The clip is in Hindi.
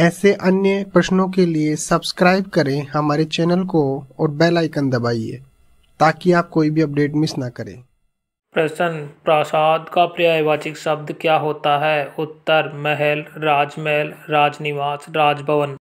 ऐसे अन्य प्रश्नों के लिए सब्सक्राइब करें हमारे चैनल को और बेल आइकन दबाइए ताकि आप कोई भी अपडेट मिस ना करें प्रश्न प्रासाद का पर्यायवाचक शब्द क्या होता है उत्तर महल राजमहल राजनिवास राजभवन